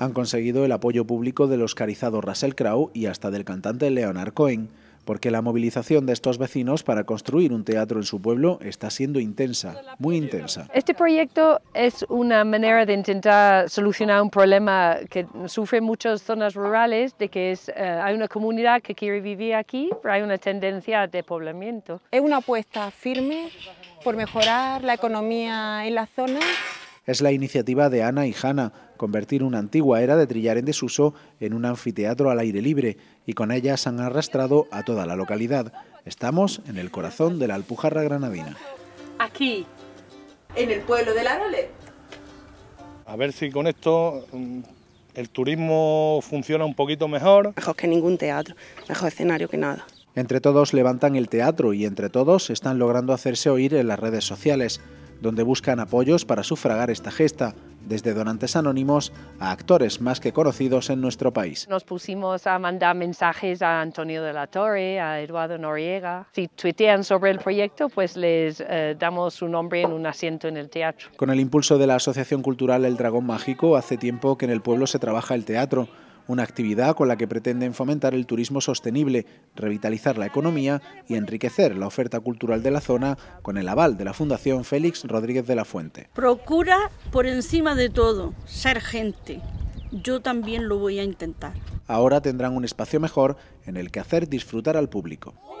han conseguido el apoyo público del oscarizado Russell Crowe y hasta del cantante Leonard Cohen, porque la movilización de estos vecinos para construir un teatro en su pueblo está siendo intensa, muy intensa. Este proyecto es una manera de intentar solucionar un problema que sufren muchas zonas rurales, de que es, eh, hay una comunidad que quiere vivir aquí, pero hay una tendencia de poblamiento. Es una apuesta firme por mejorar la economía en la zona es la iniciativa de Ana y Hanna, convertir una antigua era de trillar en desuso en un anfiteatro al aire libre, y con ellas han arrastrado a toda la localidad. Estamos en el corazón de la Alpujarra granadina. Aquí, en el pueblo de Lárole. A ver si con esto mm, el turismo funciona un poquito mejor. Mejor que ningún teatro, mejor escenario que nada. Entre todos levantan el teatro y entre todos están logrando hacerse oír en las redes sociales donde buscan apoyos para sufragar esta gesta, desde donantes anónimos a actores más que conocidos en nuestro país. Nos pusimos a mandar mensajes a Antonio de la Torre, a Eduardo Noriega. Si tuitean sobre el proyecto, pues les eh, damos su nombre en un asiento en el teatro. Con el impulso de la Asociación Cultural El Dragón Mágico, hace tiempo que en el pueblo se trabaja el teatro una actividad con la que pretenden fomentar el turismo sostenible, revitalizar la economía y enriquecer la oferta cultural de la zona con el aval de la Fundación Félix Rodríguez de la Fuente. Procura, por encima de todo, ser gente. Yo también lo voy a intentar. Ahora tendrán un espacio mejor en el que hacer disfrutar al público.